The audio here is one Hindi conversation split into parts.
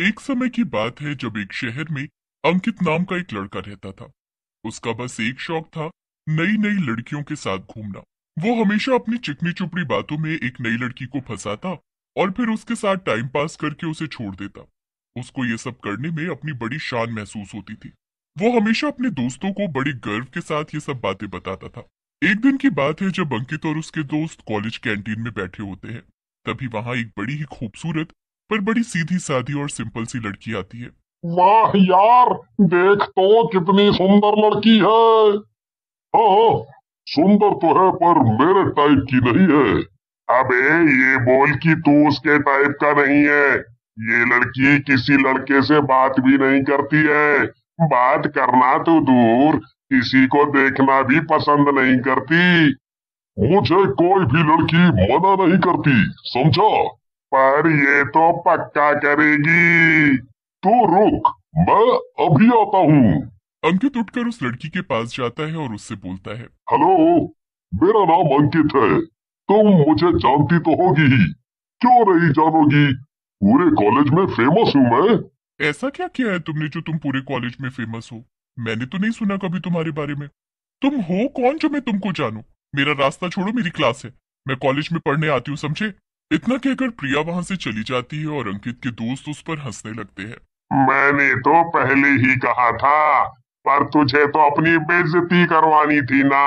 एक समय की बात है जब एक शहर में अंकित नाम का एक लड़का रहता था उसका बस एक शौक था नई नई लड़कियों के साथ घूमना वो हमेशा अपनी चिकनी चुपड़ी बातों में एक नई लड़की को फंसाता और फिर उसके साथ टाइम पास करके उसे छोड़ देता उसको ये सब करने में अपनी बड़ी शान महसूस होती थी वो हमेशा अपने दोस्तों को बड़े गर्व के साथ ये सब बातें बताता था एक दिन की बात है जब अंकित और उसके दोस्त कॉलेज कैंटीन में बैठे होते हैं तभी वहां एक बड़ी ही खूबसूरत पर बड़ी सीधी साधी और सिंपल सी लड़की आती है वाह यार देख तो कितनी सुंदर लड़की है हाँ, हाँ सुंदर तो है पर मेरे टाइप की नहीं है अबे ये बोल कि तू उसके टाइप का नहीं है ये लड़की किसी लड़के से बात भी नहीं करती है बात करना तो दूर किसी को देखना भी पसंद नहीं करती मुझे कोई भी लड़की मना नहीं करती समझा पर ये तो पक्का करेगी तो रुक मैं अभी आता हूँ अंकित उठकर उस लड़की के पास जाता है और उससे बोलता है हेलो मेरा नाम अंकित है तुम मुझे जानती तो होगी ही क्यों नहीं जानोगी पूरे कॉलेज में फेमस हूँ मैं ऐसा क्या किया है तुमने जो तुम पूरे कॉलेज में फेमस हो मैंने तो नहीं सुना कभी तुम्हारे बारे में तुम हो कौन जो मैं तुमको जानू मेरा रास्ता छोड़ो मेरी क्लास है मैं कॉलेज में पढ़ने आती हूँ समझे इतना कहकर प्रिया वहां से चली जाती है और अंकित के दोस्त उस पर हंसने लगते हैं मैंने तो पहले ही कहा था पर तुझे तो अपनी बेजती करवानी थी ना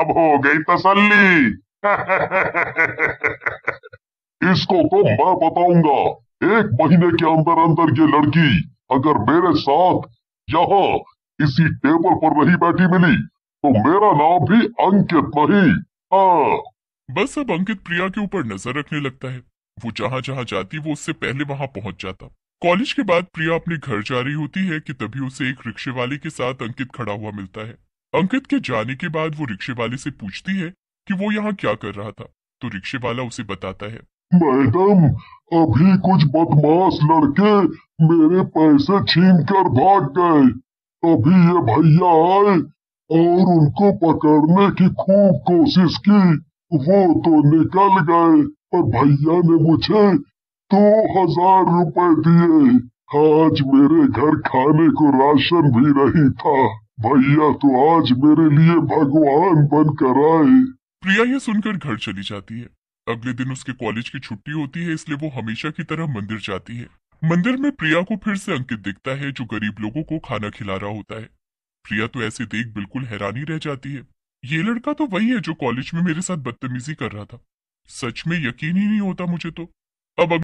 अब हो गई तसल्ली इसको तो मैं बताऊंगा एक महीने के अंदर अंदर ये लड़की अगर मेरे साथ यहाँ इसी टेबल पर नहीं बैठी मिली तो मेरा नाम भी अंकित नहीं हाँ बस अब अंकित प्रिया के ऊपर नजर रखने लगता है वो जहाँ जहाँ जाती वो उससे पहले वहां पहुंच जाता कॉलेज के बाद प्रिया अपने घर जा रही होती है कि तभी उसे एक रिक्शे वाले के साथ अंकित खड़ा हुआ मिलता है अंकित के जाने के बाद वो रिक्शे वाले से पूछती है कि वो यहाँ क्या कर रहा था तो रिक्शे वाला उसे बताता है मैडम अभी कुछ बदमाश लड़के मेरे पैसे छीन कर भाग गए अभी ये भैया आए और उनको पकड़ने की खूब कोशिश की वो तो निकल गए और भैया ने मुझे दो हजार रुपए दिए आज मेरे घर खाने को राशन भी नहीं था भैया तो आज मेरे लिए भगवान बन कर आए प्रिया ये सुनकर घर चली जाती है अगले दिन उसके कॉलेज की छुट्टी होती है इसलिए वो हमेशा की तरह मंदिर जाती है मंदिर में प्रिया को फिर से अंकित दिखता है जो गरीब लोगों को खाना खिला रहा होता है प्रिया तो ऐसे देख बिल्कुल हैरानी रह जाती है ये लड़का तो वही है जो कॉलेज में मेरे साथ बदतमीजी कर रहा था सच में यकीन ही नहीं होता मुझे तो अब